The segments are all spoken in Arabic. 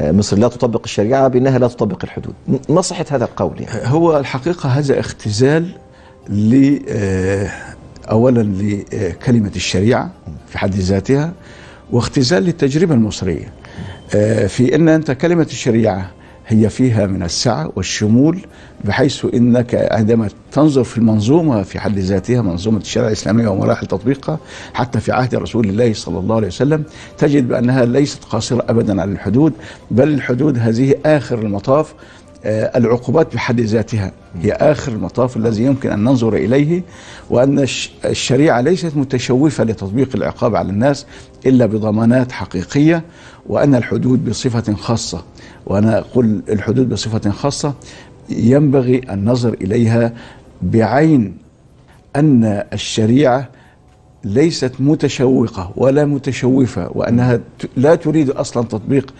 آه، مصر لا تطبق الشريعة بأنها لا تطبق الحدود ما صحة هذا القول يعني؟ آه، هو الحقيقة هذا اختزال ل آه، أولا لكلمة الشريعة في حد ذاتها واختزال للتجربة المصرية في أن أنت كلمة الشريعة هي فيها من السعة والشمول بحيث انك عندما تنظر في المنظومه في حد ذاتها منظومه الشريعه الاسلاميه ومراحل تطبيقها حتى في عهد رسول الله صلى الله عليه وسلم تجد بانها ليست قاصره ابدا على الحدود بل الحدود هذه اخر المطاف آه، العقوبات بحد ذاتها هي آخر المطاف الذي يمكن أن ننظر إليه وأن الشريعة ليست متشوفة لتطبيق العقاب على الناس إلا بضمانات حقيقية وأن الحدود بصفة خاصة وأنا أقول الحدود بصفة خاصة ينبغي النظر إليها بعين أن الشريعة ليست متشوقة ولا متشوفة وأنها لا تريد أصلا تطبيق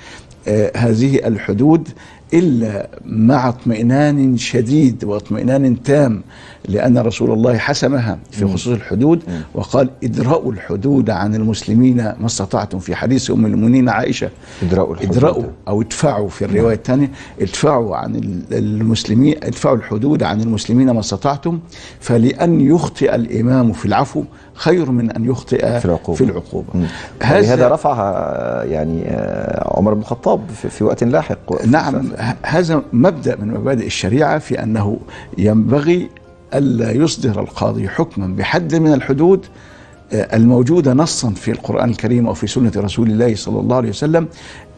آه، هذه الحدود إلا مع اطمئنان شديد واطمئنان تام لأن رسول الله حسمها في خصوص الحدود وقال ادرأوا الحدود عن المسلمين ما استطعتم في حديث أم المؤمنين عائشة ادرأوا الحدود ادرأوا أو ادفعوا في الرواية نعم. الثانية ادفعوا عن المسلمين ادفعوا الحدود عن المسلمين ما استطعتم فلأن يخطئ الإمام في العفو خير من أن يخطئ في العقوبة, في العقوبة. هذا رفعها يعني آه، عمر بن الخطاب في وقت لاحق نعم هذا مبدأ من مبادئ الشريعة في أنه ينبغي ألا يصدر القاضي حكما بحد من الحدود آه، الموجودة نصا في القرآن الكريم أو في سنة رسول الله صلى الله عليه وسلم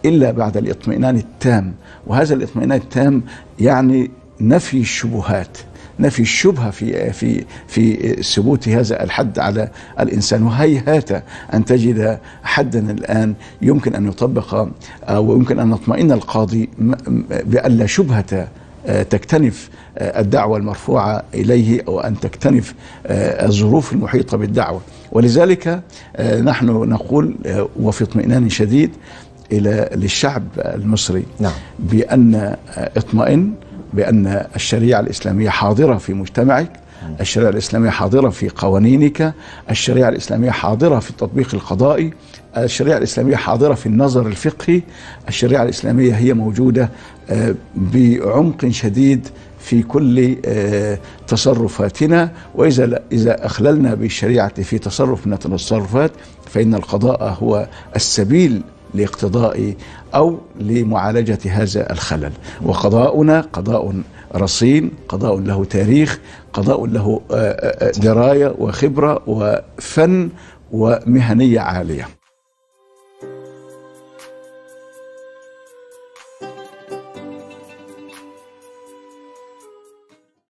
إلا بعد الاطمئنان التام وهذا الاطمئنان التام يعني نفي الشبهات نفي الشبهه في في في ثبوت هذا الحد على الانسان وهيهات ان تجد حدا الان يمكن ان يطبق او يمكن ان يطمئن القاضي بألا شبهه تكتنف الدعوة المرفوعة إليه أو أن تكتنف الظروف المحيطة بالدعوة ولذلك نحن نقول وفي اطمئنان شديد إلى للشعب المصري نعم. بأن اطمئن بأن الشريعة الإسلامية حاضرة في مجتمعك الشريعة الإسلامية حاضرة في قوانينك الشريعة الإسلامية حاضرة في التطبيق القضائي الشريعة الإسلامية حاضرة في النظر الفقهي الشريعة الإسلامية هي موجودة آه، بعمق شديد في كل آه، تصرفاتنا وإذا إذا أخللنا بالشريعة في تصرف من التصرفات فإن القضاء هو السبيل لاقتضاء أو لمعالجة هذا الخلل وقضاؤنا قضاء رصين قضاء له تاريخ قضاء له آه، آه، آه، دراية وخبرة وفن ومهنية عالية